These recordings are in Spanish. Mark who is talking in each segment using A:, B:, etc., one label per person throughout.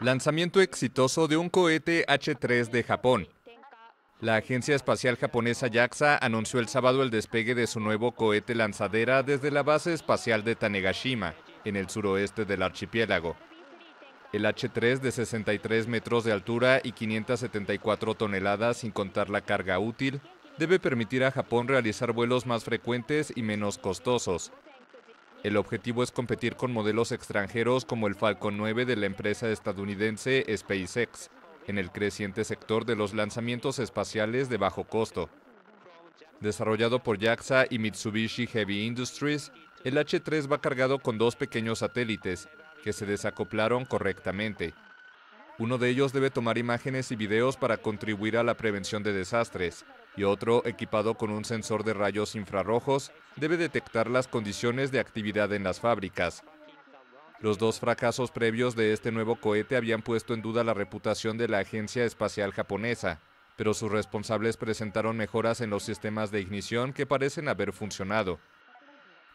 A: Lanzamiento exitoso de un cohete H-3 de Japón. La agencia espacial japonesa JAXA anunció el sábado el despegue de su nuevo cohete lanzadera desde la base espacial de Tanegashima, en el suroeste del archipiélago. El H-3 de 63 metros de altura y 574 toneladas sin contar la carga útil debe permitir a Japón realizar vuelos más frecuentes y menos costosos, el objetivo es competir con modelos extranjeros como el Falcon 9 de la empresa estadounidense SpaceX, en el creciente sector de los lanzamientos espaciales de bajo costo. Desarrollado por JAXA y Mitsubishi Heavy Industries, el H3 va cargado con dos pequeños satélites, que se desacoplaron correctamente. Uno de ellos debe tomar imágenes y videos para contribuir a la prevención de desastres, y otro equipado con un sensor de rayos infrarrojos debe detectar las condiciones de actividad en las fábricas. Los dos fracasos previos de este nuevo cohete habían puesto en duda la reputación de la Agencia Espacial Japonesa, pero sus responsables presentaron mejoras en los sistemas de ignición que parecen haber funcionado.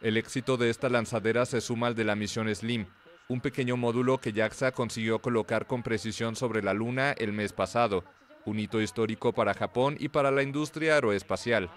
A: El éxito de esta lanzadera se suma al de la misión SLIM, un pequeño módulo que JAXA consiguió colocar con precisión sobre la Luna el mes pasado, un hito histórico para Japón y para la industria aeroespacial.